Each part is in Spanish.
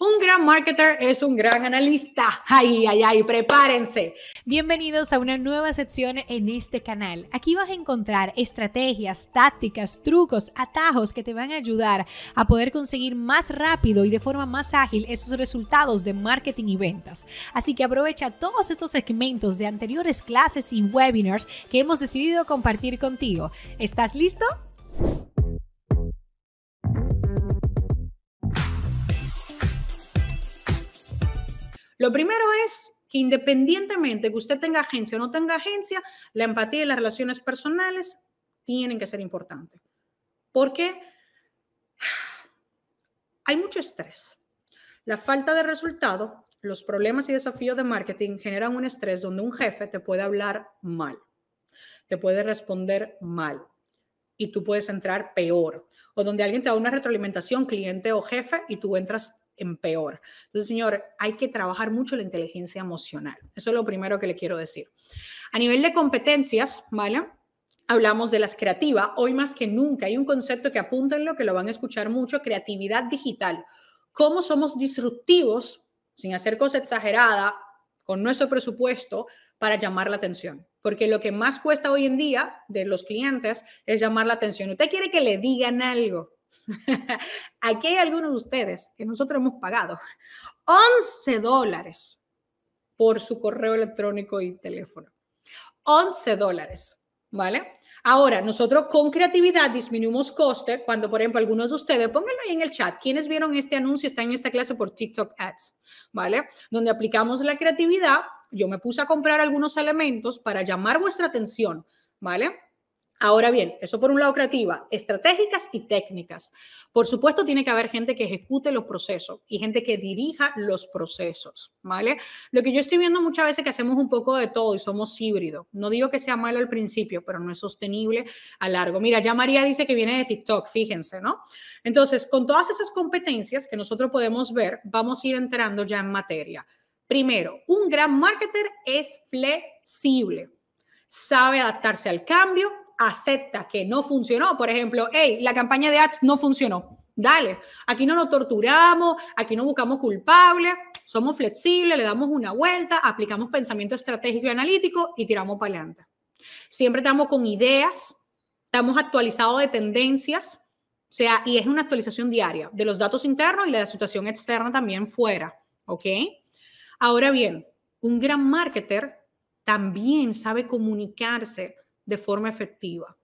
Un gran marketer es un gran analista. Ay, ay, ay, prepárense. Bienvenidos a una nueva sección en este canal. Aquí vas a encontrar estrategias, tácticas, trucos, atajos que te van a ayudar a poder conseguir más rápido y de forma más ágil esos resultados de marketing y ventas. Así que aprovecha todos estos segmentos de anteriores clases y webinars que hemos decidido compartir contigo. ¿Estás listo? Lo primero es que independientemente que usted tenga agencia o no tenga agencia, la empatía y las relaciones personales tienen que ser importantes. Porque hay mucho estrés. La falta de resultado, los problemas y desafíos de marketing generan un estrés donde un jefe te puede hablar mal, te puede responder mal y tú puedes entrar peor. O donde alguien te da una retroalimentación, cliente o jefe, y tú entras peor. Entonces, señor, hay que trabajar mucho la inteligencia emocional. Eso es lo primero que le quiero decir. A nivel de competencias, ¿vale? Hablamos de las creativas. Hoy más que nunca hay un concepto que apúntenlo, que lo van a escuchar mucho, creatividad digital. ¿Cómo somos disruptivos, sin hacer cosa exagerada, con nuestro presupuesto para llamar la atención? Porque lo que más cuesta hoy en día de los clientes es llamar la atención. Usted quiere que le digan algo, Aquí hay algunos de ustedes que nosotros hemos pagado 11 dólares por su correo electrónico y teléfono. 11 dólares, ¿vale? Ahora, nosotros con creatividad disminuimos coste cuando, por ejemplo, algunos de ustedes, pónganlo ahí en el chat, quienes vieron este anuncio está en esta clase por TikTok Ads, ¿vale? Donde aplicamos la creatividad, yo me puse a comprar algunos elementos para llamar vuestra atención, ¿vale? Ahora bien, eso por un lado creativa, estratégicas y técnicas. Por supuesto, tiene que haber gente que ejecute los procesos y gente que dirija los procesos, ¿vale? Lo que yo estoy viendo muchas veces es que hacemos un poco de todo y somos híbridos. No digo que sea malo al principio, pero no es sostenible a largo. Mira, ya María dice que viene de TikTok, fíjense, ¿no? Entonces, con todas esas competencias que nosotros podemos ver, vamos a ir entrando ya en materia. Primero, un gran marketer es flexible sabe adaptarse al cambio, acepta que no funcionó. Por ejemplo, hey, la campaña de ads no funcionó. Dale, aquí no nos torturamos, aquí no buscamos culpable somos flexibles, le damos una vuelta, aplicamos pensamiento estratégico y analítico y tiramos para adelante. Siempre estamos con ideas, estamos actualizados de tendencias, o sea, y es una actualización diaria de los datos internos y la situación externa también fuera, ¿ok? Ahora bien, un gran marketer también sabe comunicarse de forma efectiva.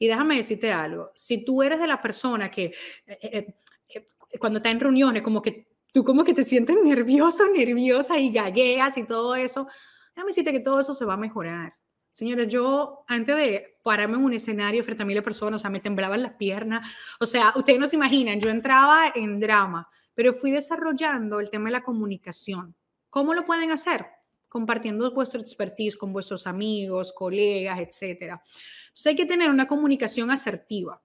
Y déjame decirte algo, si tú eres de la persona que eh, eh, eh, cuando está en reuniones, como que tú como que te sientes nervioso, nerviosa y gagueas y todo eso, déjame decirte que todo eso se va a mejorar. Señores, yo antes de pararme en un escenario frente a miles de personas, o sea, me temblaban las piernas, o sea, ustedes no se imaginan, yo entraba en drama, pero fui desarrollando el tema de la comunicación. ¿Cómo lo pueden hacer? compartiendo vuestro expertise con vuestros amigos, colegas, etcétera. Entonces hay que tener una comunicación asertiva.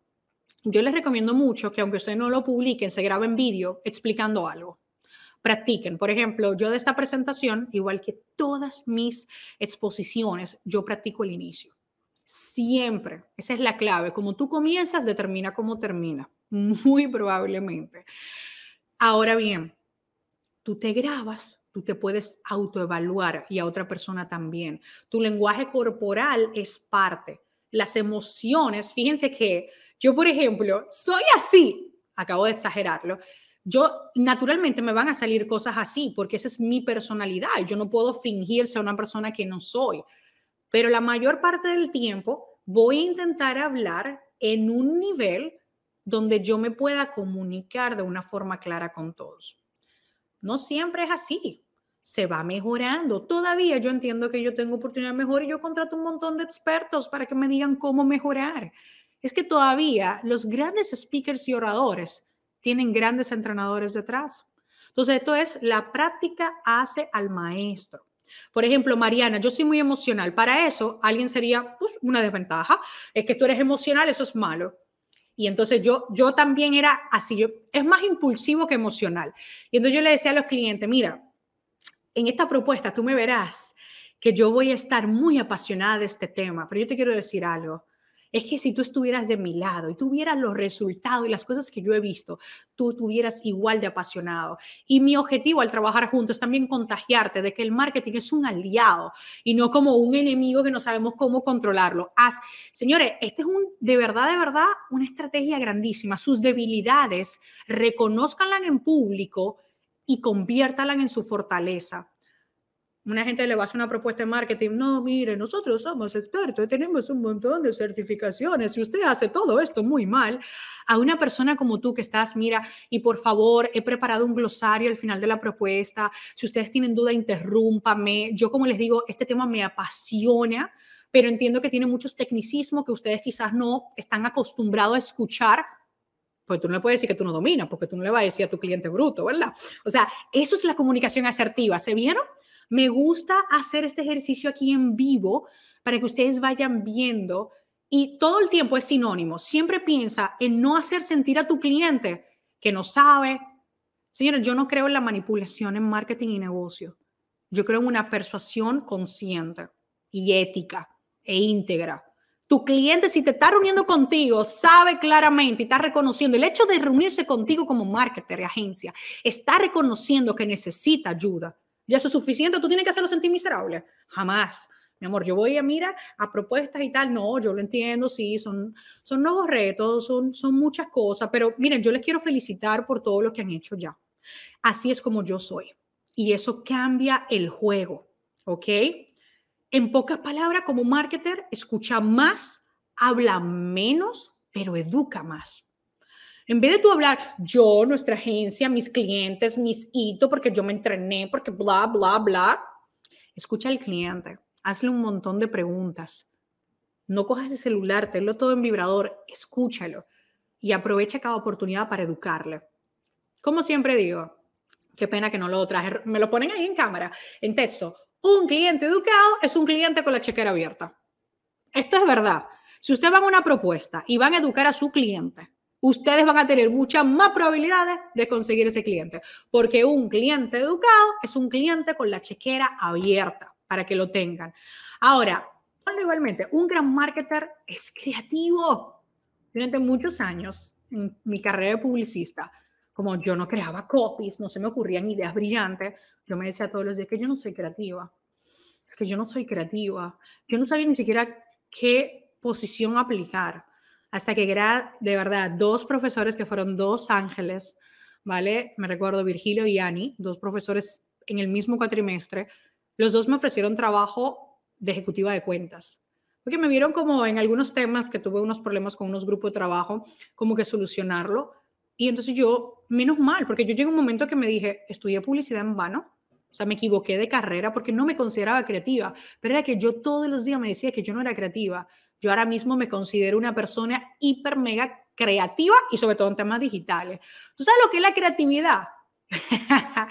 Yo les recomiendo mucho que aunque ustedes no lo publiquen, se graben vídeo explicando algo practiquen. Por ejemplo, yo de esta presentación, igual que todas mis exposiciones, yo practico el inicio. Siempre. Esa es la clave. Como tú comienzas, determina cómo termina. Muy probablemente. Ahora bien, tú te grabas tú te puedes autoevaluar y a otra persona también. Tu lenguaje corporal es parte. Las emociones, fíjense que yo, por ejemplo, soy así, acabo de exagerarlo, yo naturalmente me van a salir cosas así porque esa es mi personalidad. Yo no puedo fingirse a una persona que no soy. Pero la mayor parte del tiempo voy a intentar hablar en un nivel donde yo me pueda comunicar de una forma clara con todos. No siempre es así se va mejorando. Todavía yo entiendo que yo tengo oportunidad mejor y yo contrato un montón de expertos para que me digan cómo mejorar. Es que todavía los grandes speakers y oradores tienen grandes entrenadores detrás. Entonces, esto es la práctica hace al maestro. Por ejemplo, Mariana, yo soy muy emocional. Para eso, alguien sería pues, una desventaja. Es que tú eres emocional, eso es malo. Y entonces yo, yo también era así, yo, es más impulsivo que emocional. Y entonces yo le decía a los clientes, mira, en esta propuesta tú me verás que yo voy a estar muy apasionada de este tema, pero yo te quiero decir algo. Es que si tú estuvieras de mi lado y tuvieras los resultados y las cosas que yo he visto, tú tuvieras igual de apasionado. Y mi objetivo al trabajar juntos es también contagiarte de que el marketing es un aliado y no como un enemigo que no sabemos cómo controlarlo. Haz, señores, este es un de verdad, de verdad, una estrategia grandísima. Sus debilidades, reconozcanlas en público y conviértalan en su fortaleza. Una gente le va a hacer una propuesta de marketing, no, mire, nosotros somos expertos, tenemos un montón de certificaciones si usted hace todo esto muy mal. A una persona como tú que estás, mira, y por favor, he preparado un glosario al final de la propuesta, si ustedes tienen duda, interrúmpame. Yo como les digo, este tema me apasiona, pero entiendo que tiene muchos tecnicismos que ustedes quizás no están acostumbrados a escuchar pues tú no le puedes decir que tú no dominas, porque tú no le vas a decir a tu cliente bruto, ¿verdad? O sea, eso es la comunicación asertiva. ¿Se vieron? Me gusta hacer este ejercicio aquí en vivo para que ustedes vayan viendo y todo el tiempo es sinónimo. Siempre piensa en no hacer sentir a tu cliente que no sabe. Señores, yo no creo en la manipulación en marketing y negocio. Yo creo en una persuasión consciente y ética e íntegra. Tu cliente, si te está reuniendo contigo, sabe claramente y está reconociendo el hecho de reunirse contigo como marketer agencia, está reconociendo que necesita ayuda. Ya eso es suficiente, tú tienes que hacerlo sentir miserable. Jamás. Mi amor, yo voy a mira a propuestas y tal. No, yo lo entiendo, sí, son, son nuevos retos, son, son muchas cosas, pero miren, yo les quiero felicitar por todo lo que han hecho ya. Así es como yo soy. Y eso cambia el juego, ¿ok? en pocas palabras, como marketer, escucha más, habla menos, pero educa más. En vez de tú hablar, yo, nuestra agencia, mis clientes, mis hitos, porque yo me entrené, porque bla, bla, bla, escucha al cliente, hazle un montón de preguntas. No cojas el celular, tenlo todo en vibrador, escúchalo y aprovecha cada oportunidad para educarle. Como siempre digo, qué pena que no lo traje, me lo ponen ahí en cámara, en texto, un cliente educado es un cliente con la chequera abierta. Esto es verdad. Si ustedes van a una propuesta y van a educar a su cliente, ustedes van a tener muchas más probabilidades de conseguir ese cliente, porque un cliente educado es un cliente con la chequera abierta, para que lo tengan. Ahora, igualmente, un gran marketer es creativo. Durante muchos años en mi carrera de publicista, como yo no creaba copies, no se me ocurrían ideas brillantes, yo me decía todos los días que yo no soy creativa, es que yo no soy creativa, yo no sabía ni siquiera qué posición aplicar, hasta que era de verdad dos profesores que fueron dos ángeles, ¿vale? Me recuerdo Virgilio y Ani, dos profesores en el mismo cuatrimestre, los dos me ofrecieron trabajo de ejecutiva de cuentas porque me vieron como en algunos temas que tuve unos problemas con unos grupos de trabajo, como que solucionarlo, y entonces yo, menos mal, porque yo llegué a un momento que me dije, estudié publicidad en vano, o sea, me equivoqué de carrera porque no me consideraba creativa, pero era que yo todos los días me decía que yo no era creativa. Yo ahora mismo me considero una persona hiper mega creativa y sobre todo en temas digitales. ¿Tú sabes lo que es la creatividad?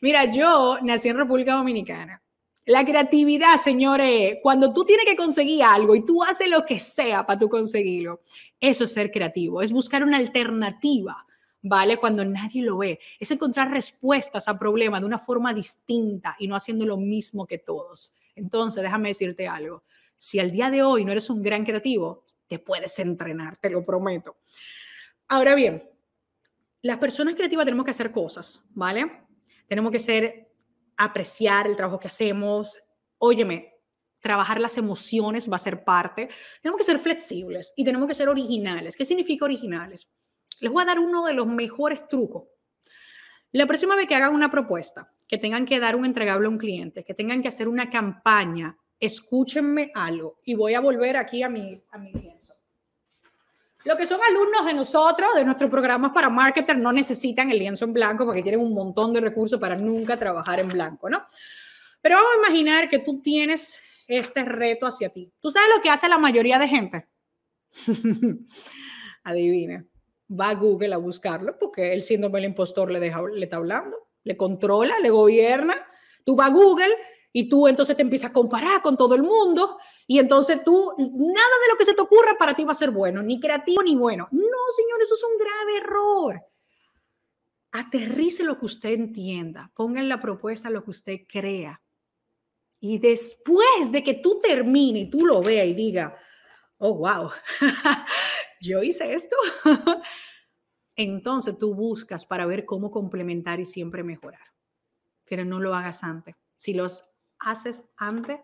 Mira, yo nací en República Dominicana la creatividad, señores, cuando tú tienes que conseguir algo y tú haces lo que sea para tú conseguirlo, eso es ser creativo, es buscar una alternativa, ¿vale? Cuando nadie lo ve, es encontrar respuestas a problemas de una forma distinta y no haciendo lo mismo que todos. Entonces, déjame decirte algo, si al día de hoy no eres un gran creativo, te puedes entrenar, te lo prometo. Ahora bien, las personas creativas tenemos que hacer cosas, ¿vale? Tenemos que ser apreciar el trabajo que hacemos. Óyeme, trabajar las emociones va a ser parte. Tenemos que ser flexibles y tenemos que ser originales. ¿Qué significa originales? Les voy a dar uno de los mejores trucos. La próxima vez que hagan una propuesta, que tengan que dar un entregable a un cliente, que tengan que hacer una campaña, escúchenme algo y voy a volver aquí a mi, a mi cliente. Lo que son alumnos de nosotros, de nuestros programas para marketer, no necesitan el lienzo en blanco porque tienen un montón de recursos para nunca trabajar en blanco, ¿no? Pero vamos a imaginar que tú tienes este reto hacia ti. ¿Tú sabes lo que hace la mayoría de gente? Adivina. Va a Google a buscarlo porque el síndrome del impostor le, deja, le está hablando, le controla, le gobierna. Tú vas a Google y tú entonces te empiezas a comparar con todo el mundo y entonces tú, nada de lo que se te ocurra para ti va a ser bueno, ni creativo ni bueno. No, señor, eso es un grave error. Aterrice lo que usted entienda, ponga en la propuesta lo que usted crea. Y después de que tú termine y tú lo vea y diga, oh, wow, yo hice esto, entonces tú buscas para ver cómo complementar y siempre mejorar. Pero no lo hagas antes. Si los haces antes,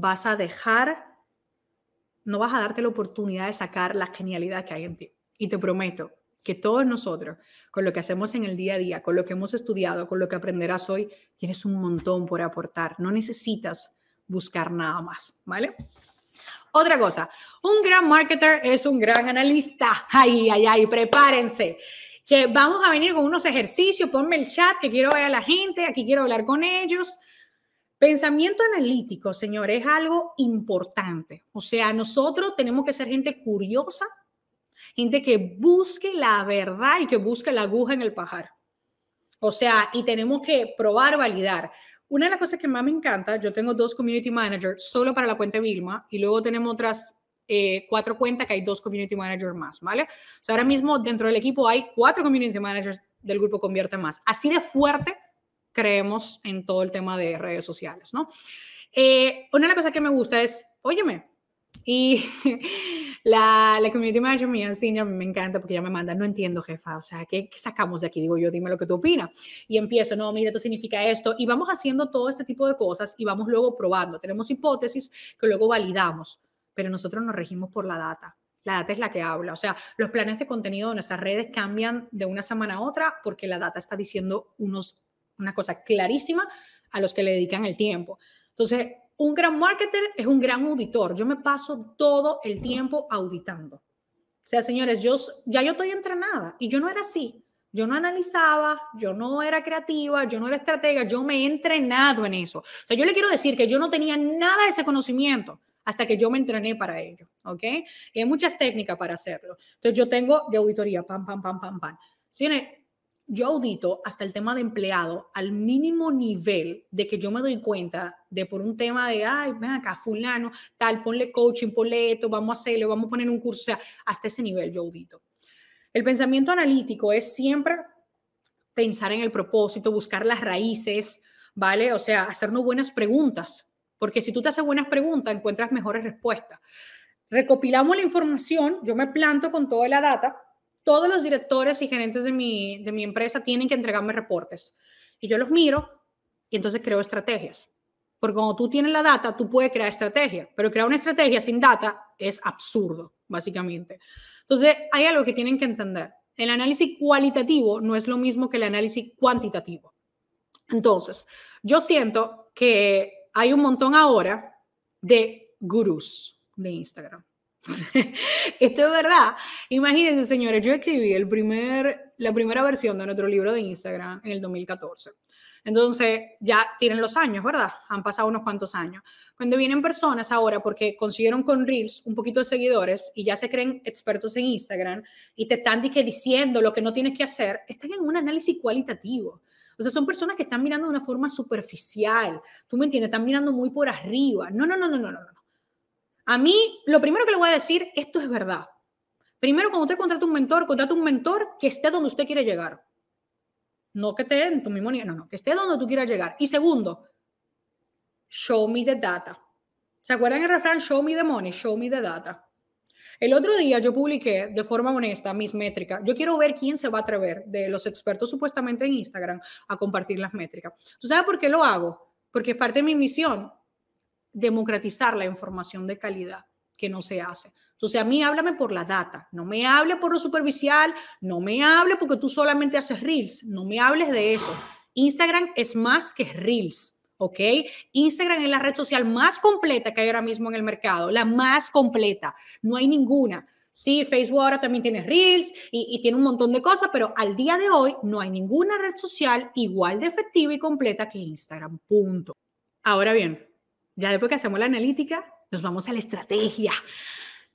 vas a dejar, no vas a darte la oportunidad de sacar la genialidad que hay en ti. Y te prometo que todos nosotros, con lo que hacemos en el día a día, con lo que hemos estudiado, con lo que aprenderás hoy, tienes un montón por aportar. No necesitas buscar nada más, ¿vale? Otra cosa, un gran marketer es un gran analista. ahí ay, ahí prepárense. Que vamos a venir con unos ejercicios, ponme el chat que quiero ver a la gente, aquí quiero hablar con ellos. Pensamiento analítico, señor, es algo importante. O sea, nosotros tenemos que ser gente curiosa, gente que busque la verdad y que busque la aguja en el pajar. O sea, y tenemos que probar, validar. Una de las cosas que más me encanta, yo tengo dos community managers solo para la cuenta Vilma y luego tenemos otras eh, cuatro cuentas que hay dos community managers más, ¿vale? O sea, ahora mismo dentro del equipo hay cuatro community managers del grupo Convierte Más. Así de fuerte creemos en todo el tema de redes sociales, ¿no? Eh, una de las cosas que me gusta es, óyeme, y la, la community manager mía, senior, me encanta porque ella me manda, no entiendo, jefa, o sea, ¿qué, sacamos de aquí? Digo yo, dime lo que tú opinas. Y empiezo, no, mira, esto significa esto. Y vamos haciendo todo este tipo de cosas y vamos luego probando. Tenemos hipótesis que luego validamos, pero nosotros nos regimos por la data. La data es la que habla. O sea, los planes de contenido de nuestras redes cambian de una semana a otra porque la data está diciendo unos una cosa clarísima a los que le dedican el tiempo. Entonces, un gran marketer es un gran auditor. Yo me paso todo el tiempo auditando. O sea, señores, yo, ya yo estoy entrenada y yo no era así. Yo no analizaba, yo no era creativa, yo no era estratega, yo me he entrenado en eso. O sea, yo le quiero decir que yo no tenía nada de ese conocimiento hasta que yo me entrené para ello, ¿ok? Y hay muchas técnicas para hacerlo. Entonces yo tengo de auditoría, pam, pam, pam, pam, pam. Señores, yo audito hasta el tema de empleado al mínimo nivel de que yo me doy cuenta de por un tema de, ay, ven acá, fulano, tal, ponle coaching, ponle esto, vamos a hacerlo, vamos a poner un curso, hasta ese nivel yo audito. El pensamiento analítico es siempre pensar en el propósito, buscar las raíces, ¿vale? O sea, hacernos buenas preguntas, porque si tú te haces buenas preguntas, encuentras mejores respuestas. Recopilamos la información, yo me planto con toda la data, todos los directores y gerentes de mi, empresa tienen que entregarme reportes. Y yo los miro y entonces creo estrategias. Porque cuando tú tienes la data, tú puedes crear estrategia, pero crear una estrategia sin data es absurdo, básicamente. Entonces, hay algo que tienen que entender. El análisis cualitativo no es lo mismo que el análisis cuantitativo. Entonces, yo siento que hay un montón ahora de gurús de Instagram. Esto es verdad. Imagínense, señores, yo escribí el primer, la primera versión de nuestro libro de Instagram en el 2014. Entonces, ya tienen los años, ¿verdad? Han pasado unos cuantos años. Cuando vienen personas ahora porque consiguieron con Reels un poquito de seguidores y ya se creen expertos en Instagram y te están diciendo lo que no tienes que hacer, están en un análisis cualitativo. O sea, son personas que están mirando de una forma superficial. ¿Tú me entiendes? Están mirando muy por arriba. No, no, no, no, no, no. A mí, lo primero que le voy a decir, esto es verdad. Primero, cuando usted contrata un mentor, contrata un mentor que esté donde usted quiere llegar. No que esté en tu mismo nivel, no, no, que esté donde tú quieras llegar. Y segundo, show me the data. ¿Se acuerdan el refrán show me the money, show me the data? El otro día yo publiqué de forma honesta mis métricas. Yo quiero ver quién se va a atrever de los expertos supuestamente en Instagram a compartir las métricas. ¿Tú sabes por qué lo hago? Porque es parte de mi misión democratizar la información de calidad, que no se hace. Entonces, a mí háblame por la data, no me hable por lo superficial, no me hable porque tú solamente haces reels, no me hables de eso. Instagram es más que reels. ¿ok? Instagram es la red social más completa que hay ahora mismo en el mercado, la más completa, no hay ninguna. Sí, Facebook ahora también tiene Reels y, y, tiene un montón de cosas, pero al día de hoy no hay ninguna red social igual de efectiva y completa que Instagram, punto. Ahora bien, ya después que hacemos la analítica, nos vamos a la estrategia.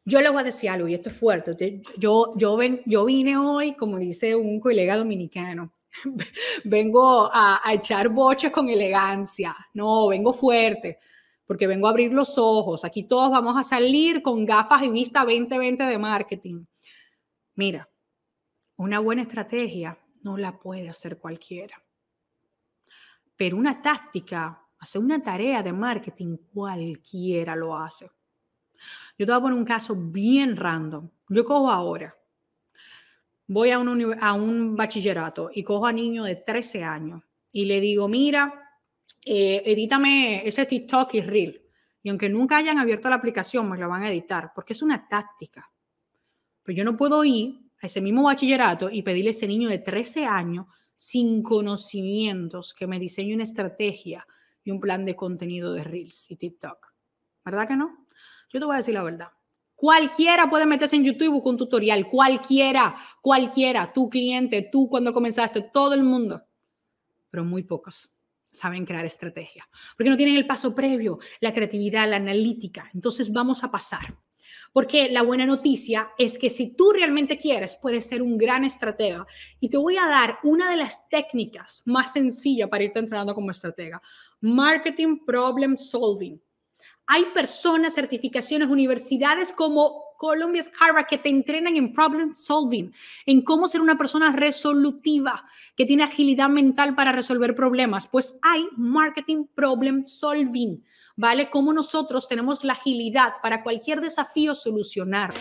Yo les voy a decir algo, y esto es fuerte. Yo, yo, ven, yo vine hoy, como dice un colega dominicano, vengo a, echar boches con elegancia, no, vengo fuerte, porque vengo a abrir los ojos. Aquí todos vamos a salir con gafas y vista 2020 de marketing. Mira, una buena estrategia no la puede hacer cualquiera, pero una táctica Hacer una tarea de marketing cualquiera lo hace. Yo te voy a poner un caso bien random. Yo cojo ahora, voy a un, bachillerato y cojo a niño de 13 años y le digo, mira, eh, edítame ese TikTok y Reel. Y aunque nunca hayan abierto la aplicación, me lo van a editar, porque es una táctica. Pero pues yo no puedo ir a ese mismo bachillerato y pedirle a ese niño de 13 años sin conocimientos que me diseñe una estrategia y un plan de contenido de Reels y TikTok. ¿Verdad que no? Yo te voy a decir la verdad. Cualquiera puede meterse en YouTube con un tutorial. Cualquiera, cualquiera. Tu cliente, tú cuando comenzaste, todo el mundo. Pero muy pocos saben crear estrategia. Porque no tienen el paso previo, la creatividad, la analítica. Entonces vamos a pasar porque la buena noticia es que si tú realmente quieres, puedes ser un gran estratega. Y te voy a dar una de las técnicas más sencillas para irte entrenando como estratega. Marketing Problem Solving. Hay personas, certificaciones, universidades como Columbia Scarra que te entrenan en problem solving, en cómo ser una persona resolutiva, que tiene agilidad mental para resolver problemas. Pues hay marketing problem solving. ¿vale? como nosotros tenemos la agilidad para cualquier desafío solucionar.